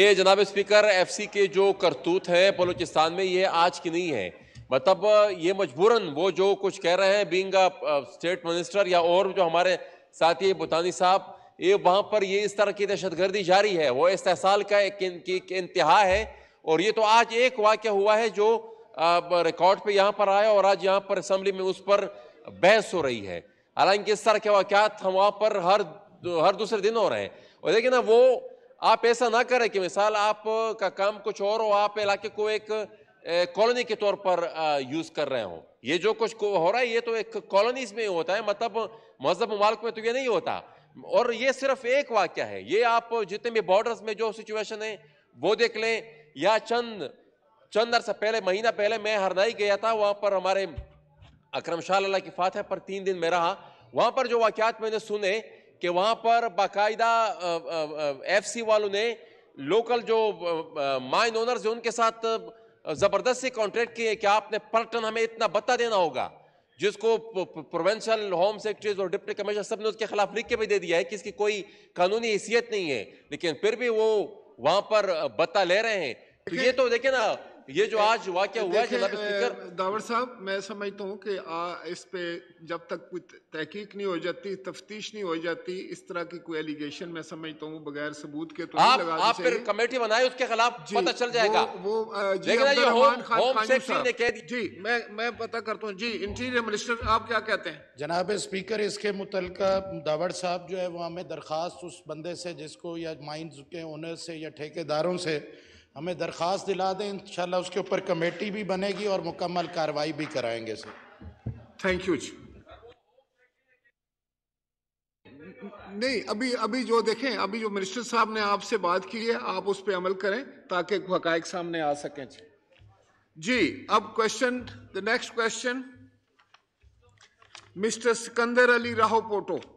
ये जनाब speaker FC के जो करतूत हैं बलूचिस्तान में ये आज की नहीं है मतलब ये मजबूरन वो जो कुछ कह रहे हैं बींग स्टेट मिनिस्टर या और जो हमारे साथी बुतानी साहब ये वहाँ पर ये इस तरह की दहशत गर्दी जारी है वो इस्तेसाल का एक, एक इंतहा है और ये तो आज एक वाक्य हुआ है जो रिकॉर्ड पे यहाँ पर आया और आज यहाँ पर असम्बली में उस पर बहस हो रही है हालांकि इस तरह के वाक़ात हम वहाँ पर हर हर दूसरे दिन हो रहे हैं और देखिए ना वो आप ऐसा ना करें कि मिसाल आप का काम कुछ और हो आप इलाके को एक कॉलोनी के तौर पर यूज कर रहे हो ये जो कुछ हो रहा है ये तो एक कॉलोनीज में होता है मतलब मजहब ममालक में तो ये नहीं होता और ये सिर्फ एक वाक्य है ये आप जितने भी बॉर्डर्स में जो सिचुएशन है वो देख लें या चंद चंद अरसा पहले महीना पहले मैं हरनाई गया था वहां पर हमारे अक्रम शाह की फातह पर तीन दिन में रहा वहां पर जो वाक्यात मैंने सुने कि वहां पर बाकायदा एफसी वालों ने लोकल जो माइन ओनर्स है उनके साथ ज़बरदस्त से कॉन्ट्रैक्ट किए कि आपने पर टन हमें इतना बत्ता देना होगा जिसको प्रोवेंशल होम सेक्रेटरीज और डिप्टी कमिश्नर सब ने उसके खिलाफ लिख के भी दे दिया है कि इसकी कोई कानूनी हैसियत नहीं है लेकिन फिर भी वो वहां पर बत्ता ले रहे हैं तो ये तो देखिए ना ये जो आज वाक्य हुआ है जनाब स्पीकर दावर साहब मैं समझता हूँ कि आ इस पे जब तक कोई तहकीक नहीं हो जाती तफ्तीश नहीं हो जाती इस तरह की कोई एलिगेशन मैं समझता हूँ बगैर सबूत के तो आप, लगा आप फिर कमेटी बनाए उसके खिलाफ पता चल जाएगा वो, वो जी मैं मैं पता करता हूँ जी इंटीरियर मिनिस्टर आप क्या कहते हैं जनाब स्पीकर इसके मुतल दावर साहब जो है वो हमें दरखास्त उस बंदे से जिसको या माइंड के ओनर से या ठेकेदारों से हमें दरख्वास्त दिला दें इन उसके ऊपर कमेटी भी बनेगी और मुकम्मल कार्रवाई भी कराएंगे सर थैंक यू जी नहीं अभी अभी जो देखें अभी जो मिनिस्टर साहब ने आपसे बात की है आप उस पर अमल करें ताकि हकैक सामने आ सकें जी जी अब question the next question mister Sikandar Ali राहो पोटो